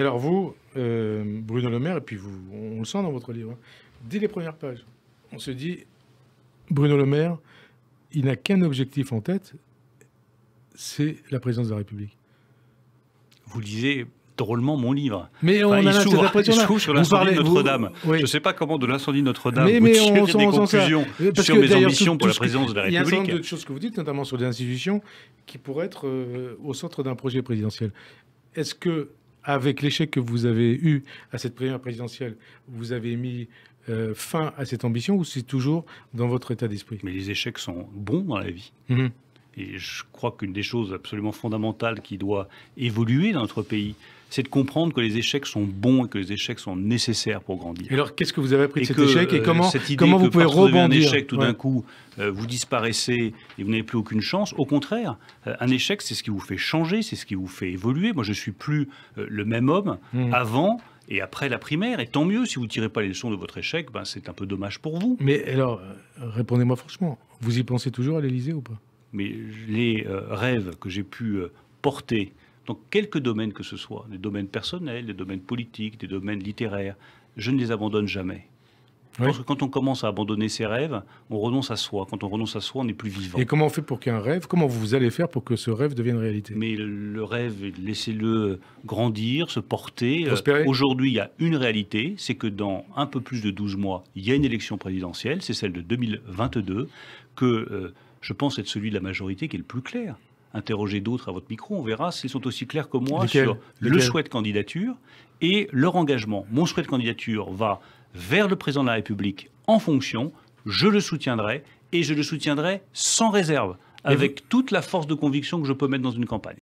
alors vous, euh, Bruno Le Maire, et puis vous, on le sent dans votre livre, hein, dès les premières pages, on se dit, Bruno Le Maire, il n'a qu'un objectif en tête, c'est la présidence de la République. Vous lisez drôlement mon livre. Mais on enfin, a s'ouvre sur l'incendie de Notre-Dame. Je ne sais pas comment de l'incendie de Notre-Dame mais, vous on, des on conclusions sur mes ambitions pour la présidence de la République. Il y a un certain de choses que vous dites, notamment sur des institutions qui pourraient être euh, au centre d'un projet présidentiel. Est-ce que avec l'échec que vous avez eu à cette première présidentielle, vous avez mis euh, fin à cette ambition ou c'est toujours dans votre état d'esprit Mais les échecs sont bons dans la vie. Mhm. Et je crois qu'une des choses absolument fondamentales qui doit évoluer dans notre pays, c'est de comprendre que les échecs sont bons et que les échecs sont nécessaires pour grandir. Et alors, qu'est-ce que vous avez appris de cet échec et euh, comment, cette idée comment que vous pouvez rebondir un échec, tout d'un coup, euh, vous disparaissez et vous n'avez plus aucune chance. Au contraire, euh, un échec, c'est ce qui vous fait changer, c'est ce qui vous fait évoluer. Moi, je suis plus le même homme mmh. avant et après la primaire. Et tant mieux, si vous ne tirez pas les leçons de votre échec, ben c'est un peu dommage pour vous. Mais alors, répondez-moi franchement, vous y pensez toujours à l'Élysée ou pas Mais les rêves que j'ai pu porter dans quelques domaines que ce soit, des domaines personnels, des domaines politiques, des domaines littéraires, je ne les abandonne jamais. Parce que quand on commence à abandonner ses rêves, on renonce à soi. Quand on renonce à soi, on n'est plus vivant. Et comment on fait pour qu'un rêve, comment vous allez faire pour que ce rêve devienne réalité Mais le rêve, laissez-le grandir, se porter. Euh, aujourd'hui, il y a une réalité, c'est que dans un peu plus de 12 mois, il y a une élection présidentielle, c'est celle de 2022, que euh, je pense être celui de la majorité qui est le plus clair interroger d'autres à votre micro, on verra s'ils sont aussi clairs que moi sur le souhait de candidature et leur engagement. Mon souhait de candidature va vers le président de la République en fonction, je le soutiendrai et je le soutiendrai sans réserve, avec toute la force de conviction que je peux mettre dans une campagne.